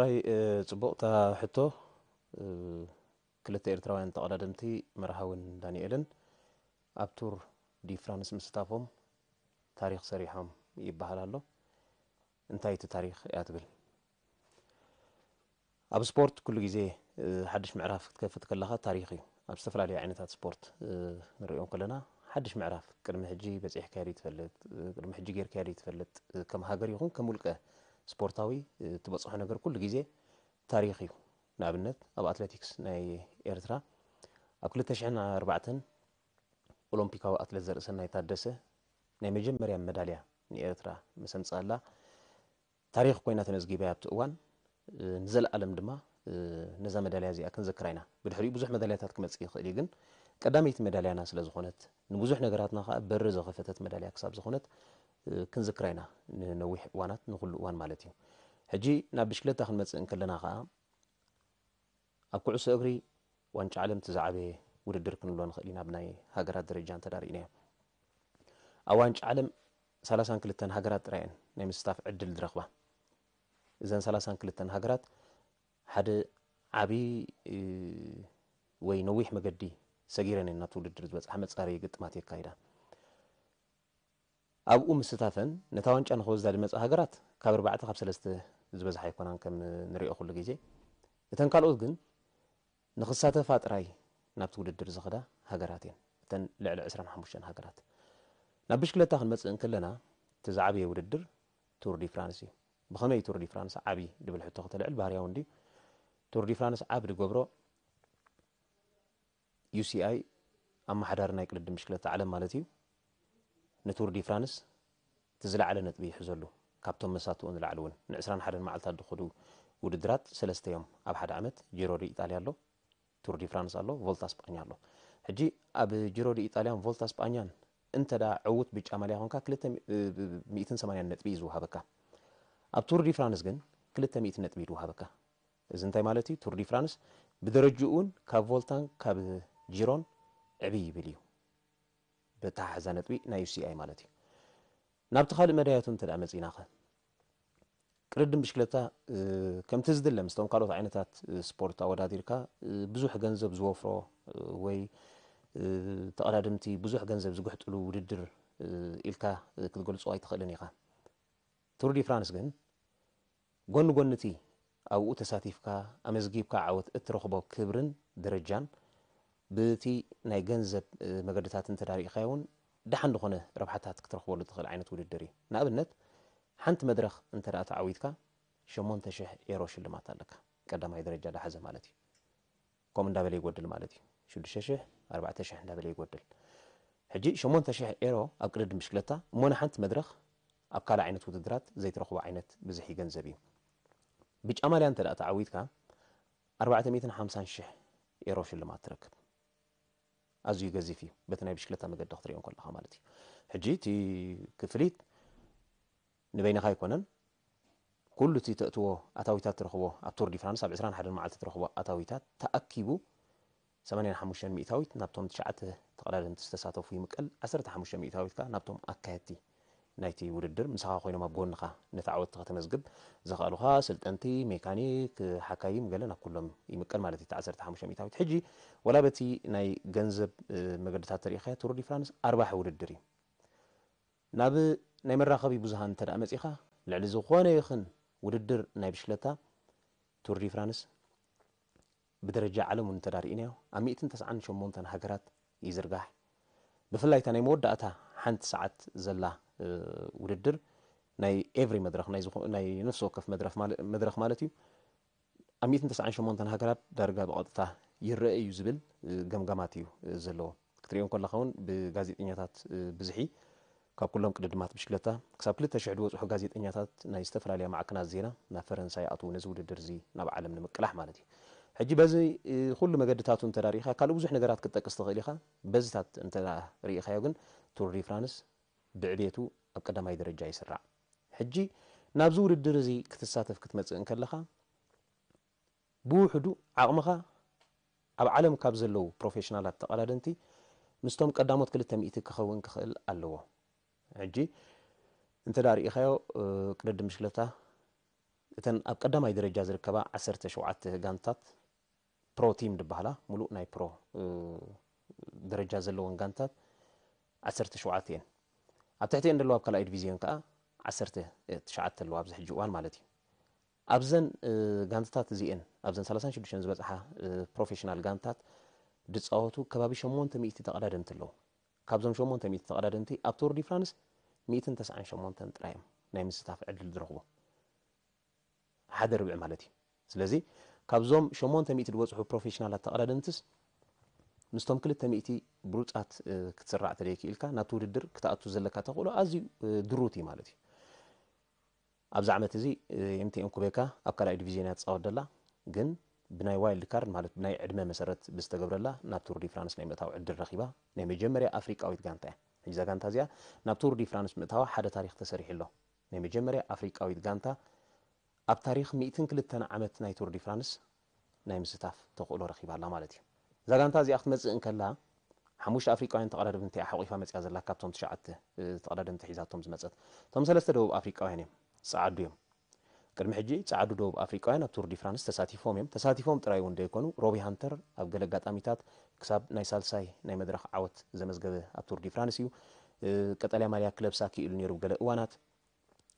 ትግራይ ፅቡቕታ ሕቶ ክልተ ኤርትራውያን ተቐዳድምቲ መርሃውን ዳንኤልን ኣብ ቱር ዲ ፍራንስ ምስታፎም ታሪክ ሰሪሖም ይበሃል ኣሎ እንታይ እቲ ታሪክ እያ ትብል ኣብ ስፖርት ኩሉ ግዜ ሓድሽ ምዕራፍ ክትከፍት ከለካ ታሪክ እዩ ኣብ ዝተፈላለዩ ዓይነታት ስፖርት ንሪኦም ከለና ሓድሽ ምዕራፍ ቅድሚ ሕጂ በፂሕካ ዲ ትፈልጥ ቅድሚ ሕጂ ጌርካ ዲ ትፈልጥ ከም ሃገር ይኹን ከም ውልቀ ስፖርታዊ ትበፅሖ ነገር ኩሉ ግዜ ታሪክ እዩ ንኣብነት ኣብ ኣትለቲክስ ናይ ኤርትራ ኣብ 204 ኦሎምፒካዊ ኣትሌት ዘርእሰናይ ታደሰ ናይ መጀመርያ መዳልያ ንኤርትራ መሰምፃላ ታሪክ ኮይና ተመዝጊባያ ኣብቲ እዋን ንዘለኣለም ድማ ነዛ መዳልያ እዚኣ ክንዘክራ ኢና ብድሕሪኡ ብዙሕ መዳልያታት ክመፅእ ይኽእል እዩ ግን ቀዳመይቲ መዳልያና ስለ ዝኾነት ንብዙሕ ነገራትና ከዓ በሪ ዘኸፈተት መዳልያ ክሳብ ዝኾነት ክንዝክራ ኢና ንነዊሕ እዋናት ንኩሉ እዋን ማለት እዩ ሕጂ ናብ ብሽክሌታ ክንመፅእ ከለና ከዓ ኣብ ኩዕሶ እግሪ ዋንጫ ዓለም ዝዓበየ ውድድር ክንብሎ ንኽእል ኢና ብናይ ሃገራት ደረጃ እንተዳርኢና እዮም ኣብ ዋንጫ ዓለም 32 ሃገራት ጥራይ እየን ናይ ምስታፍ ዕድል ዝረኽባ እዘን 32 ሃገራት ሓደ ዓብዪ ወይ ነዊሕ መገዲ ሰጊረን እየን ናብቲ ውድድር ዝበፅሓ መፃረዪ ግጥማት የካይዳ أبو أم ستافن نتوانج أن خوز دار مزاح غرات كبر بعد خمسة لست زبز حي كنا كم نري أخو لجيجي نتن قال أذن نخصات فات راي نبتول الدرز غدا هجراتين نتن لعل عسر محمشان هجرات نبشك لا تاخذ مزاح كلنا تزعبي وردر تور دي فرانسي بخمي تور دي فرانس عبي دبل حتى قتل الباريا وندي تور دي فرانس عبد جوبرو يو سي اي أما حدار نايك للدمشكلة تعلم مالتي ንቱር ዲ ፍራንስ እቲ ዝለዓለ ነጥቢ ይሕ ዘሎ ካብቶም መሳትኡ ንላዕሊ እውን ን21 መዓልታት ድኸዱ ውድድራት ሰለስተ እዮም ኣብ ሓደ ዓመት ጂሮ ዲ ኢጣልያ ኣሎ ቱር ዲ ፍራንስ ኣሎ ቮልታ ስጳኛ ኣሎ ሕጂ ኣብ ጂሮ ዲ ኢጣልያን ቮልታ ስጳኛን እንተዳ ዕውት ብጫ ማልያ ኮንካ 280 ነጥቢ እዩ ዝውሃበካ ኣብ ቱር ዲ ፍራንስ ግን 200 ነጥቢ ድውሃበካ እዚ እንታይ ማለት እዩ ቱር ዲ ፍራንስ ብደረጅኡ እውን ካብ ቮልታን ካብ ጂሮን ዕብይ ይብል እዩ بتحزنت وي نا يو سي اي مالتي نابت خالي مدايات انت الامز اينا خال كردن بشكلتا كم تزدل لمستون قالو عينتات سبورت او داديركا بزوح غنزب زوفرو وي تقرا دمتي بزوح غنزب زوح تلو وددر إلكا كتقول صوي تخلني خال تور دي فرانس غن غن غنتي او تساتيفكا امزجيبكا عوت اترخبو كبرن درجان ብቲ ናይ ገንዘብ መገድታት እንተዳሪእካ እውን ድሓን ዝኾነ ረብሓታት ክትረክበሉ ትኽእል ዓይነት ውድድር እዩ ንኣብነት ሓንቲ መድረኽ እንተደኣ ተዓዊትካ 8,000 ኤሮ ሽልማት ኣለካ ቀዳማይ ደረጃ ዳሓዘ ማለት እዩ ከምኡ እንዳበለ ይጎድል ማለት እዩ 6,000 4,000 እንዳበለ ይጎድል ሕጂ 8,000 ኤሮ ኣብ ቅድድ ምሽክለታ እሞና ሓንቲ መድረኽ ኣብ ካልእ ዓይነት ውድድራት ዘይትረኽቦ ዓይነት ብዝሒ ገንዘብ እዩ ብጫ ማልያ እንተደኣ ተዓዊትካ 450,000 ኤሮ ሽልማት ትረክብ ኣዝዩ ገዚፍ እዩ በቲ ናይ ብሽክለታ መገዲ ክትሪኦም ከለካ ማለት እዩ ሕጂ እቲ ክፍሊት ንበይንካ ይኮነን ኩሉ እቲ ተእትዎ ኣታዊታት ትረክቦ ኣብ ቱር ዲፍራንስ ኣብ 21 መዓልቲ ትረክቦ ኣታዊታት ተኣኪቡ 85 ሚእታዊት ናብቶም 9 ተቐዳደምቲ ዝተሳተፉ ይምቀል 15 ሚእታዊት ከዓ ናብቶም ኣካየድቲ ናይቲ ውድድር ምስኻ ኮይኖም ኣብ ጎንኻ ነቲ ዓወት ከተመዝግብ ዘኽእሉኻ ስልጠንቲ ሜካኒክ ሓካይም ገለ ናብ ኩሎም ይምቀል ማለት እዩ 15 ሚታዊት ሕጂ ወላ በቲ ናይ ገንዘብ መገድታት ተሪኢኸ ቱር ዲፍራንስ ኣርባሕ ውድድር እዩ ናብ ናይ መራኸቢ ብዙሃን እንተ መፂኻ ልዕሊ ዝኾነ ይኹን ውድድር ናይ ብሽለታ ቱር ዲፍራንስ ብደረጃ ዓለም እውን እንተዳርእናዮ ኣብ 198 ሃገራት ይዝርጋሕ ብፍላይ እታ ናይ መወዳእታ ሓንቲ ሰዓት ዘላ ውድድር ናይ ኤቭሪ መድረኽ ናይ ነፍሲ ወከፍ መድረኽ ማለት እዩ ኣብ 198 ሃገራት ዳርጋ ብቐጥታ ይርአ እዩ ዝብል ገምገማት እዩ ዘለዎ ክትሪኦም ከለኻ እውን ብጋዜጠኛታት ብዝሒ ካብ ኩሎም ቅድድማት ብሽክለታ ክሳብ 200 ዝበፅሑ ጋዜጠኛታት ናይ ዝተፈላለያ ማዕከናት ዜና ናብ ፈረንሳይ ኣትዉ ነዚ ውድድር እዚ ናብ ዓለም ንምቅላሕ ማለት እዩ ሕጂ በዚ ኩሉ መገድታቱ እንተዳሪእኻ ካልእ ብዙሕ ነገራት ክትጠቅስ ትኽእል ኢኻ በዚታት እንተሪእኻዮ ግን ቱር ዲ ፍራንስ ብዕብቱ ኣብ ቀዳማይ ደረጃ ይስራዕ ሕጂ ናብዚ ውድድር እዚ ክትሳተፍ ክትመፅእን ከለኻ ብውሕዱ ዓቕምኻ ኣብ ዓለም ካብ ዘለው ፕሮፌሽናላት ተቐዳደንቲ ምስቶም ቀዳሞት ክልተ ሚእቲ ክኸውን ክኽእል ኣለዎ ሕጂ እንተዳ ርኢኻዮ ቅድዲ ምሽለታ እተን ኣብ ቀዳማይ ደረጃ ዝርከባ 17 ጋንታት ፕሮ ቲም ዝበሃላ ሙሉእ ናይ ፕሮ ደረጃ ዘለወን ጋንታት 17 እየን ኣብ ትሕትአን ዘለዋ ኣብ ካልኣይ ዲቪዝዮን ከዓ ዓሰርተ ትሽዓተ ኣለዋ ኣብዚ ሕጂ እዋን ማለት እዩ ኣብዘን ጋንታታት እዚአን ኣብዘን 36 ዝበፅሓ ፕሮፌሽናል ጋንታት ድፃወቱ ከባቢ 800 ተቐዳደምቲ ኣለዉ ካብዞም 800 ተቐዳደምቲ ኣብ ቶር ዲ ፍራንስ 198 ጥራይ እዮም ናይ ምስታፍ ዕድል ዝረኽቦ ሓደ ርብዒ ማለት እዩ ስለዚ ካብዞም 800 ዝበፅሑ ፕሮፌሽናላት ተቐዳደምትስ ምስቶም ክልተ ሚእቲ ብሩፃት ክትስራዕ ተደይክኢልካ ናቲ ውድድር ክትኣቱ ዘለካ ተኽእሎ ኣዝዩ ድሩት እዩ ማለት እዩ ኣብዚ ዓመት እዚ ኤምቲኤም ኩቤካ ኣብ ካልኣይ ዲቪዥን እያ ትፃወት ደላ ግን ብናይ ዋይልድ ካርድ ማለት ብናይ ዕድመ መሰረት ብዝተገብረላ ናብ ቱር ዲ ፍራንስ ናይ ምእታው ዕድል ረኺባ ናይ መጀመርያ ኣፍሪቃዊት ጋንታ እያ ሕዛ ጋንታ እዚኣ ናብ ቱር ዲ ፍራንስ ምእታዋ ሓደ ታሪክ ተሰሪሑ ኣሎ ናይ መጀመርያ ኣፍሪቃዊት ጋንታ ኣብ ታሪክ 12 ዓመት ናይ ቱር ዲ ፍራንስ ናይ ምስታፍ ተኽእሎ ረኺባ ኣላ ማለት እዩ زعانت ازی اخمه این کلا حموش آفریقایی تقریبا دنبت حقیقت مسیح از الله کابتن شعات تقریبا دنبت حیزات تمز مسات تمسال است دوب آفریقایی سعدیم کرم حجی سعد دوب آفریقایی نبتر دی فرانس تساتی فومیم تساتی فوم ترایون دیکونو روبي هانتر افگلگات آمیتات کسب نایسال سای نمیدرخ عوض زمزمگه ابتر دی فرانسیو کتالیا ماریا کلب ساکی اول نیرو گل اوانات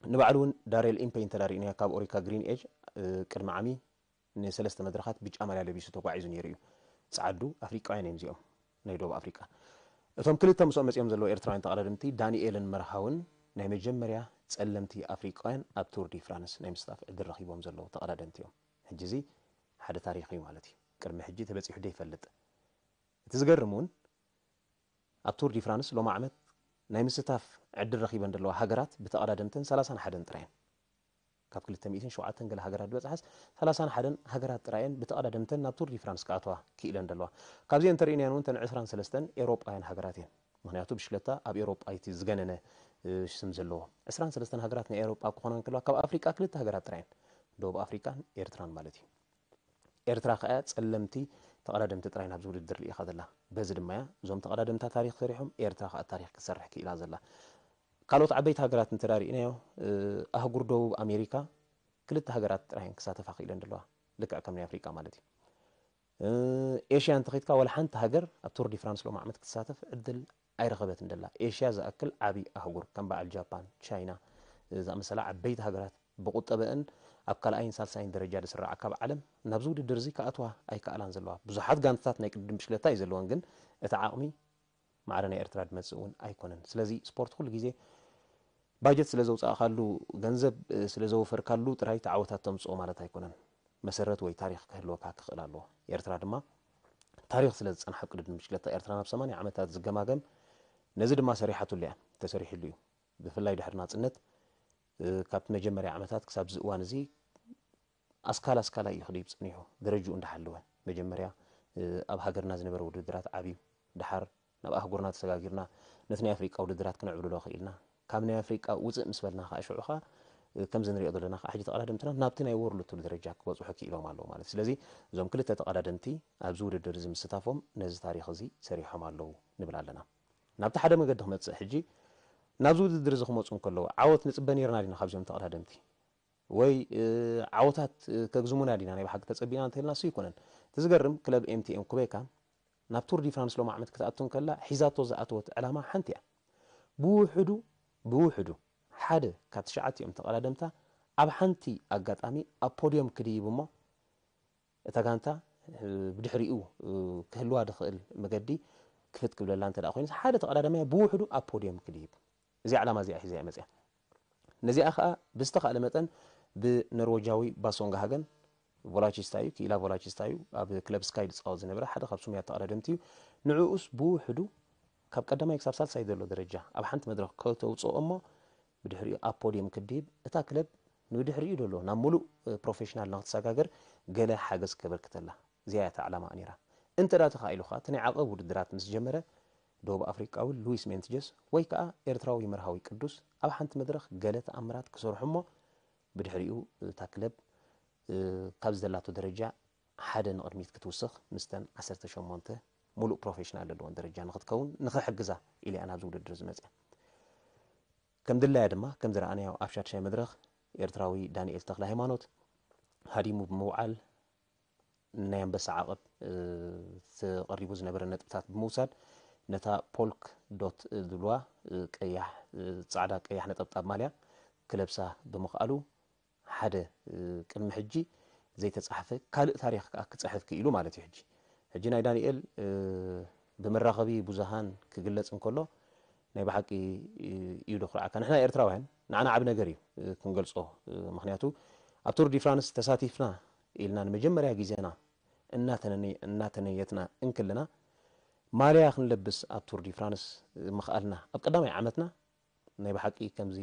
نبعلون داریل امپینتراری نیا کاب اوریکا گرین اج کرم عمی نسل است مدرخات بیچ عملیه بیشتر قاعیز نیرویو تعدو أفريقيا يعني نزيهم نيدوب أفريقيا ثم كل التمس أمس يوم زلوا إيرتراي تقررمتي داني إيلن مرهون نعم جمريا تعلمتي أفريقيا أبتور دي فرانس نعم ستاف إدر رخي بوم زلوا تقررمتيهم هجزي هذا تاريخي مالتي كرم هجيت بس يحدي فلت تزجرمون أبتور دي فرانس لو ما عمت نعم ستاف عد الرخي بندلوا هجرات بتقررمتن سلاسان حدن ترين ካብ 207 ገለ ሃገራት ዝበፅሓስ 31 ሃገራት ጥራየን ብተቐዳደምተን ናብ ቱር ዲፍራንስ ክኣትዋ ክኢለን ዘለዋ ካብዚአን ተርእናየን እውን ተን 23 ኤሮጳውያን ሃገራት እየን ምክንያቱ ብሽለታ ኣብ ኤሮጳ እቲ ዝገነነ ስም ዘለዎ 23 ሃገራት ናይ ኤሮጳ ክኾና ከለዋ ካብ ኣፍሪቃ ክልተ ሃገራት ጥራየን ደቡብ ኣፍሪቃን ኤርትራን ማለት እዩ ኤርትራ ከዓ ፀለምቲ ተቐዳደምቲ ጥራይን ኣብዚ ውድድር ልኢኻ ዘላ በዚ ድማ እዞም ተቐዳደምታ ታሪክ ሰሪሖም ኤርትራ ከዓ ታሪክ ክሰርሕ ክኢላ ዘላ ካልኦት ዓበይቲ ሃገራት እንተዳሪእናዮ ኣህጉር ደቡብ ኣሜሪካ ክልተ ሃገራት ጥራይን ክሳተፋ ክኢለን ዘለዋ ልክዕ ከም ናይ ኣፍሪቃ ማለት እዩ ኤሽያ እንተኸይትካ ወላ ሓንቲ ሃገር ኣብ ቶር ዲ ፍራንስ ሎም ዓመት ክትሳተፍ ዕድል ኣይረኸበትን ደላ ኤሽያ ዝኣክል ዓብዪ ኣህጉር ከም በዓል ጃፓን ቻይና ዝኣመሰላ ዓበይቲ ሃገራት ብቁጠበአን ኣብ ካልኣይን ሳልሳይን ደረጃ ዝስራዓ ካብ ዓለም ናብዚ ውድድር እዚ ከኣትዋ ኣይከኣላን ዘለዋ ብዙሓት ጋንታታት ናይ ቅድም ብሽለታ እዩ ዘለወን ግን እቲ ዓቕሚ ማዕረ ናይ ኤርትራ ድመፅእ እውን ኣይኮነን ስለዚ ስፖርት ኩሉ ግዜ ባጀት ስለ ዘውፃእ ካሉ ገንዘብ ስለ ዘወፈር ካሉ ጥራይቲ ዓወታት ተምፅኦ ማለት ኣይኮነን መሰረት ወይ ታሪክ ክህልወካ ክኽእል ኣለዎ ኤርትራ ድማ ታሪክ ስለ ዝፀንሐ ቅድድ ምሽለታ ኤርትራ ናብ 8 ዓመታት ዝገማገም ነዚ ድማ ሰሪሓትሉ እያ ተሰሪሕሉ እዩ ብፍላይ ድሕር ናፅነት ካብቲ መጀመርያ ዓመታት ክሳብ ዚ እዋን እዚ ኣስካል ኣስካላ እዩ ክዲብ ፅኒሑ ደረጅኡ እንዳሓለወ መጀመርያ ኣብ ሃገርና ዝነበረ ውድድራት ዓብዩ ድሓር ናብ ኣህጉርና ተሰጋጊርና ነቲ ናይ ኣፍሪቃ ውድድራት ክነዕብልሎ ክኢልና ካብ ናይ ኣፍሪቃ ውፅእ ምስ በልና ከዓ ሽዑ ኸ ከምዚ ንሪኦ ዘለና ከዓ ሕጂ ተቐዳድምትና ናብቲ ናይ ወርሉ እትብሉ ደረጃ ክበፅሑ ክኢሎም ኣለዉ ማለት ስለዚ እዞም ክልተ ተቐዳድምቲ ኣብዚ ውድድር እዚ ምስታፎም ነዚ ታሪክ እዚ ሰሪሖም ኣለዉ ንብል ኣለና ናብቲ ሓደ መገዲ ክመፅእ ሕጂ ናብዚ ውድድር እዚ ክመፁ ከለዉ ዓወት ንፅበ ነርና ዲና ካብዚኦም ተቐዳድምቲ ወይ ዓወታት ከግዝሙና ዲና ናይ ብሓቂ ተፀቢና እንተልና ስ ይኮነን ትዝገርም ክለብ ኤምቲኤም ኩቤካ ናብ ቱር ዲ ፍራንስ ሎም ዓመት ክትኣቱን ከላ ሒዛቶ ዝኣተወት ዕላማ ሓንቲ እያ ብውሕዱ ብውሕዱ ሓደ ካብ ትሽዓትኦም ተቐዳደምታ ኣብ ሓንቲ ኣጋጣሚ ኣብ ፖድዮም ክድይብ እሞ እታ ጋንታ ብድሕሪኡ ክህልዋ ድኽእል መገዲ ክፍት ክብለላ እንተ ኮይኑ ሓደ ተቐዳዳማይ ብውሕዱ ኣብ ፖድዮም ክድይብ እዚ ዕላማ እዚኣ ሒዘ መፅያ ነዚኣ ከዓ ብዝተካእለ መጠን ብኖርዌጃዊ ባሶንግሃገን ቮላቺስታ እዩ ክኢላ ቮላቺስታ እዩ ኣብ ክለብ ስካይ ዝፃወት ዝነበረ ሓደ ካብ ሱሙያ ተቐዳደምቲ እዩ ንዕኡስ ብውሕዱ ካብ ቀዳማይ ክሳብ ሳልሳይ ዘሎ ደረጃ ኣብ ሓንቲ መድረክ ከተውፅኦ እሞ ብድሕሪኡ ኣብ ፖዲየም ክድይብ እታ ክለብ ንብድሕሪኡ ዘሎ ናብ ሙሉእ ፕሮፌሽናል ንክትሰጋገር ገለ ሓገዝ ከበርክተላ እዚያ እታ ዕላማ ነይራ እንተ ዳ ተኻኢሉ ከዓ እቲ ናይ ዓቐብ ውድድራት ምስ ጀመረ ደቡብ ኣፍሪቃዊ ሉዊስ ሜንትጀስ ወይ ከዓ ኤርትራዊ መርሃዊ ቅዱስ ኣብ ሓንቲ መድረክ ገለ ተኣምራት ክሰርሑ እሞ ብድሕሪኡ እታ ክለብ ካብ ዘላቶ ደረጃ ሓደ ንቅድሚት ክትውስኽ ምስተን 18 ملوك بروفيشنال للون درجة نغتكون نخ حجزة إلى أنا زود الدرز مزة كم دل يا دما كم زر أنا يا أفشار شيء مدرخ يرتراوي داني استغله هيمانوت هدي مو بموعل نيم بس عقب قريب أه زنبر نت بتاع موسى نتا بولك دوت دلوا كيح صعدة كيح نت بتاع ماليا كلبسة بمخالو حدا أه كلمة حجي زي تصحفه كل تاريخ أكتر صحفه كيلو مالتي حجي ሕጂ ናይ ዳንኤል ብመራኸቢ ብዙሃን ክግለፅ እንከሎ ናይ ብሓቂ እዩ ዶ ክርዓካ ንሕና ኤርትራውያን ንዓና ዓብ ነገር እዩ ክንገልፆ ምክንያቱ ኣብ ቱር ዲ ፍራንስ ተሳቲፍና ኢልና ንመጀመርያ ግዜና እናተነየትና እንክልና ማልያ ክንለብስ ኣብ ቱር ዲ ፍራንስ ምኽኣልና ኣብ ቀዳማይ ዓመትና ናይ ብሓቂ ከምዚ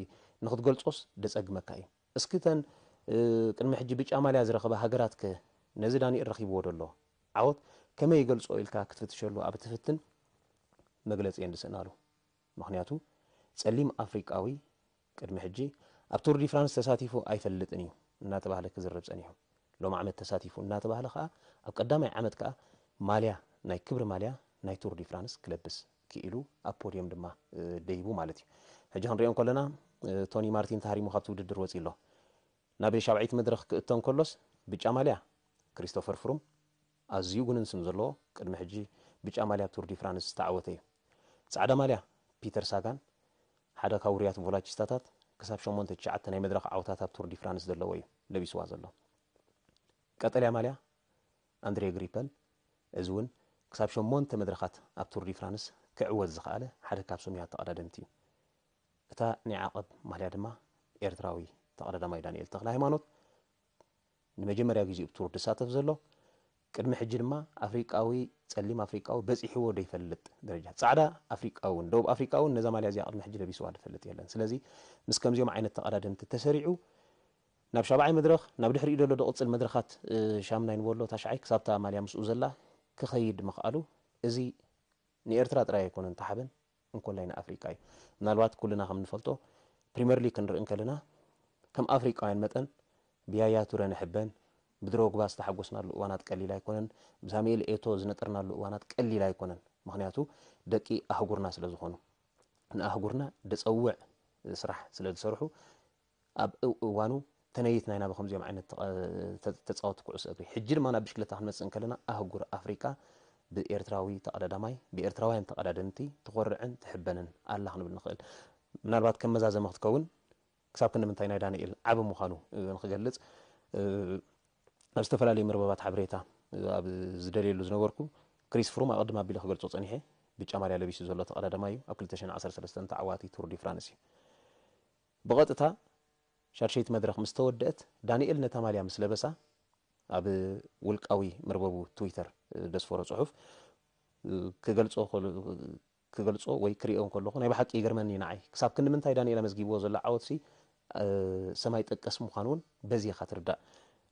ንክትገልፆስ ደፀግመካ እዩ እስኪ ተን ቅድሚ ሕጂ ብጫ ማልያ ዝረኸባ ሃገራት ከ ነዚ ዳንኤል ረኺብዎ ደሎ ዓወት ከመይ ይገልፆ ኢልካ ክትፍትሸሉ ኣብ ትፍትን መግለፂ እየ ኣሉ ምክንያቱ ፀሊም ኣፍሪቃዊ ቅድሚ ሕጂ ኣብ ቱር ዲ ፍራንስ ተሳቲፉ ኣይፈልጥን እዩ እናተባህለ ክዝርብ ፀኒሑ ሎም ዓመት ተሳቲፉ እናተባህለ ከዓ ኣብ ቀዳማይ ዓመት ከዓ ማልያ ናይ ክብሪ ማልያ ናይ ቱር ዲ ፍራንስ ክለብስ ክኢሉ ኣብ ፖዲዮም ድማ ደይቡ ማለት እዩ ሕጂ ክንሪኦም ከለና ቶኒ ማርቲን ተሃሪሙ ካብቲ ውድድር ወፂ ኣሎ ናብ ሻብዒት መድረክ ክእቶ ከሎስ ብጫ ማልያ ክሪስቶፈር ፍሩም ኣዝዩ ስም ዘለዎ ቅድሚ ሕጂ ብጫ ማልያ ኣብ ቱርዲ ፍራንስ ዝተዓወተ እዩ ፃዕዳ ማልያ ፒተር ሳጋን ሓደ ካብ ውርያት ቮላጅስታታት ክሳብ 8 9 ናይ መድረክ ዓወታት ኣብ ቱርዲ ፍራንስ ዘለዎ እዩ ለቢስዋ ዘሎ ቀጠልያ ማልያ ኣንድሬ ግሪፐል እዚ እውን ክሳብ 8 መድረኻት ኣብ ቱርዲ ፍራንስ ክዕወት ዝኽኣለ ሓደ ካብ ሶምያ ተቐዳደምቲ እዩ እታ ናይ ዓቐብ ማልያ ድማ ኤርትራዊ ተቐዳዳማይ ዳንኤል ተክለ ሃይማኖት ንመጀመርያ ግዜ ብቱር ድሳተፍ ዘሎ ቅድሚ ሕጂ ድማ ኣፍሪቃዊ ፀሊም ኣፍሪቃዊ በፂሕዎ ደይፈልጥ ደረጃ ፃዕዳ ኣፍሪቃውን ደቡብ ኣፍሪቃውን ነዛ ማልያ እዚኣ ቅድሚ ሕጂ ለቢስዋ ዝፈልጥ የለን ስለዚ ምስ ከምዚኦም ዓይነት ተቐዳድምቲ ተሰሪዑ ናብ ሻብዓይ መድረኽ ናብ ድሕሪኡ ዘሎ ዝቕፅል መድረኻት ሻምናይ ንበሎ ታሽዓይ ክሳብታ ማልያ ምስኡ ዘላ ክኸይድ ምኽኣሉ እዚ ንኤርትራ ጥራይ ኣይኮነን ተሓበን እንኮላይ ንኣፍሪቃ እዩ ምናልባት ኩልና ከም ንፈልጦ ፕሪምየር ሊግ ክንርኢ ከለና ከም ኣፍሪቃውያን መጠን ብያያ ቱረ ንሕበን ብድረ ወግባ ዝተሓጎስናሉ እዋናት ቀሊል ኣይኮነን ብሳሙኤል ኤቶ ዝነጥርናሉ እዋናት ቀሊል ኣይኮነን ምክንያቱ ደቂ ኣህጉርና ስለ ዝኾኑ ንኣህጉርና ደፀውዕ ስራሕ ስለ ዝሰርሑ ኣብ እዋኑ ተነይት ናይና ብከምዚኦም ዓይነት ተፃወቲ ኩዕሶ እግሪ ሕጂ ድማ ናብ ብሽክለታ ክንመፅእ ከለና ኣህጉር ኣፍሪቃ ብኤርትራዊ ተቀዳዳማይ ብኤርትራውያን ተቀዳደምቲ ትኮርዕን ትሕበንን ኣላ ክንብል ንክእል ምናልባት ከም መዛዘመ ክትከውን ክሳብ ክንምንታይ ናይ ዳንኤል ዓብ ምዃኑ ንክገልፅ ኣብ ዝተፈላለዩ መርበባት ሓበሬታ ኣብ ዝደልየሉ ዝነበርኩ ክሪስ ፍሩም ኣብ ቅድማ ኣቢሉ ክገልፆ ፀኒሐ ብጫ ማርያ ለቢሱ ዘሎ ተቐዳዳማ እዩ ኣብ 213 ተዓዋቲ ቱር ዲ ፍራንስ እዩ ብቐጥታ ሻድሸይት መድረክ ምስ ተወደአት ዳንኤል ነታ ማልያ ምስ ለበሳ ኣብ ውልቃዊ መርበቡ ትዊተር ደስፈሮ ፅሑፍ ክገልፆ ወይ ክሪኦ ከለኹ ናይ ብሓቂ ይገርመኒ ንዓይ ክሳብ ክንምንታይ ዳንኤል ኣመዝጊብዎ ዘሎ ዓወት ሰማይ ጠቀስ ምዃኑ እውን በዚኻ ትርዳእ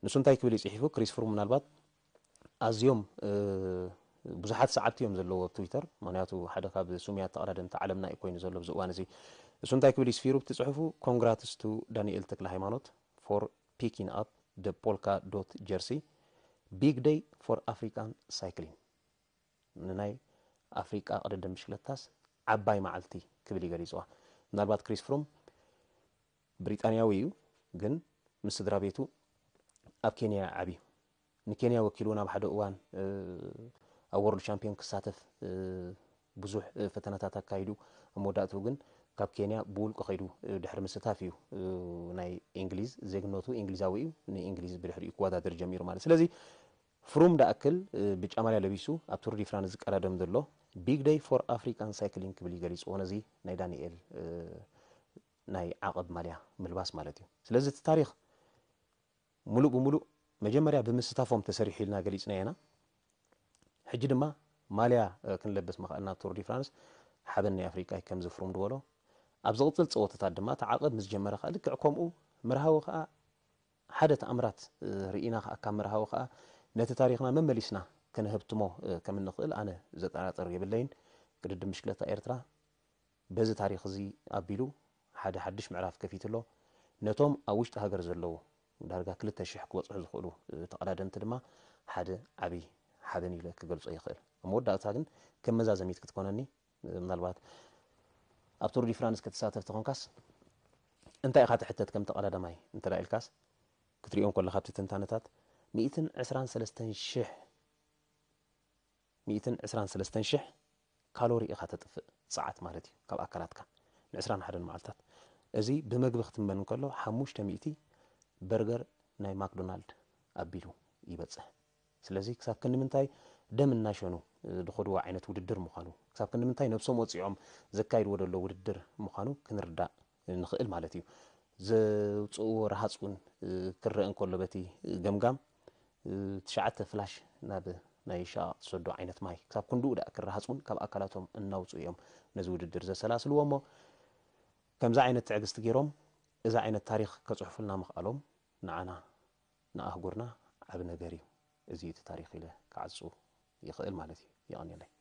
ንሱ እንታይ ክብል እዩ ፅሒፉ ክሪስ ፍሩ ምናልባት ኣዝዮም ብዙሓት ሰዓብቲ እዮም ዘለዎ ኣብ ትዊተር ምክንያቱ ሓደ ካብ ሱሙያት ተቐዳደምቲ ዓለምና እዩ ኮይኑ ዘሎ ብዚ እዋን እዚ እሱ እንታይ ክብል ይስፊሩ ብቲ ፅሑፉ ኮንግራትስ ቱ ዳንኤል ተክለ ሃይማኖት ፎር ፒኪንግ ኣፕ ደ ፖልካ ዶት ጀርሲ ቢግ ደይ ፎር ኣፍሪካን ሳይክሊን ንናይ ኣፍሪቃ ቅድድም ብሽክለታስ ዓባይ መዓልቲ ክብል ይገሊፅዋ ምናልባት ክሪስ ፍሮም ብሪጣንያዊ እዩ ግን ምስ ስድራ ቤቱ ኣብ ኬንያ ዓብዩ ንኬንያ ወኪሉ እውን ኣብ ሓደ እዋን ኣብ ወርልድ ሻምፒዮን ክሳተፍ ብዙሕ ፈተናታት ኣካይዱ መወዳእትኡ ግን ካብ ኬንያ ብውልቂ ከይዱ ድሕሪ ምስታፍ እዩ ናይ እንግሊዝ ዜግነቱ እንግሊዛዊ እዩ ንእንግሊዝ ብድሕሪ እዩ ክወዳደር ጀሚሩ ማለት ስለዚ ፍሩም ዳእክል ብጫ ማልያ ለቢሱ ኣብ ቱር ዲ ዝቀዳደም ዘሎ ቢግ ደይ ፎር ኣፍሪካን ሳይክሊንግ ክብል ይገሊፆ ነዚ ናይ ዳንኤል ናይ ዓቐብ ማልያ ምልባስ ማለት እዩ ስለዚ እቲ ታሪክ ሙሉእ ብሙሉእ መጀመርያ ብምስታፎም ተሰሪሑ ኢልና ገሊፅና ኢና ሕጂ ድማ ማልያ ክንለብስ መኽኣልና ቶር ዲ ፍራንስ ሓበናይ ኣፍሪቃ ከም ዘፍርም ድበሎ ኣብ ዝቕፅል ፀወተታት ድማ ተዓቐብ ምስ ጀመረ ከዓ ልክዕ ከምኡ መርሃዊ ከዓ ሓደ ተኣምራት ርኢና ከዓ ካብ መርሃዊ ከዓ ነቲ ታሪክና መመሊስና ክንህብትሞ ከም እንኽእል ኣነ ዘጠራጥር የብለይን ቅድድ ምሽክለታ ኤርትራ በዚ ታሪክ እዚ ኣቢሉ ሓደ ሓድሽ ምዕራፍ ከፊትሎ ነቶም ኣብ ውሽጢ ሃገር ዘለው ዳርጋ 2,000 ክበፅሑ ዝኽእሉ ተቐዳደምቲ ድማ ሓደ ዓብይ ሓበን ኢለ ክገልፆ ይኽእል መወዳእታ ግን ከም መዛዘሚት ክትኮነኒ ምናልባት ኣብ ቱር ዲ ፍራንስ ከተሳተፍቲ ኮንካስ እንታይ ኢኻ ትሕተት ከም ተቐዳዳማይ እንተዳ ኢልካስ ክትሪኦም ከለካ ኣብቲ ትንታነታት 123,000 ካሎሪ ኢኻ ተጥፍእ ፀዓት ማለት እዩ ካብ ኣካላትካ ን21 መዓልትታት እዚ ብመግቢ ክትመን ከሎ 500 በርገር ናይ ማክዶናልድ ኣቢሉ ይበፅሕ ስለዚ ክሳብ ክንምንታይ ደም እናሸኑ ዝኸድዎ ዓይነት ውድድር ምዃኑ ክሳብ ክንምንታይ ነብሶም ወፂዖም ዘካይድዎ ዘሎ ውድድር ምዃኑ ክንርዳእ ንኽእል ማለት እዩ ዘውፅእዎ ረሃፁን ክረአ እንከሎ በቲ ገምጋም ትሽዓተ ፍላሽ ናብ ናይ ሻቅ ሰዶ ዓይነት ማይ ክሳብ ክንድኡ ዳ ክረሃፁን ካብ ኣካላቶም እናውፅኡ እዮም ነዚ ውድድር ዘሰላስልዎ እሞ ከምዚ ዓይነት ትዕግስቲ ገይሮም እዛ ዓይነት ታሪክ ከፅሑፉልና ምኽኣሎም ንዓና ንኣህጉርና ዓብ ነገር እዩ እዚ እቲ ታሪክ ኢለ ክዓፁ ይኽእል ማለት እዩ ይቐኒለይ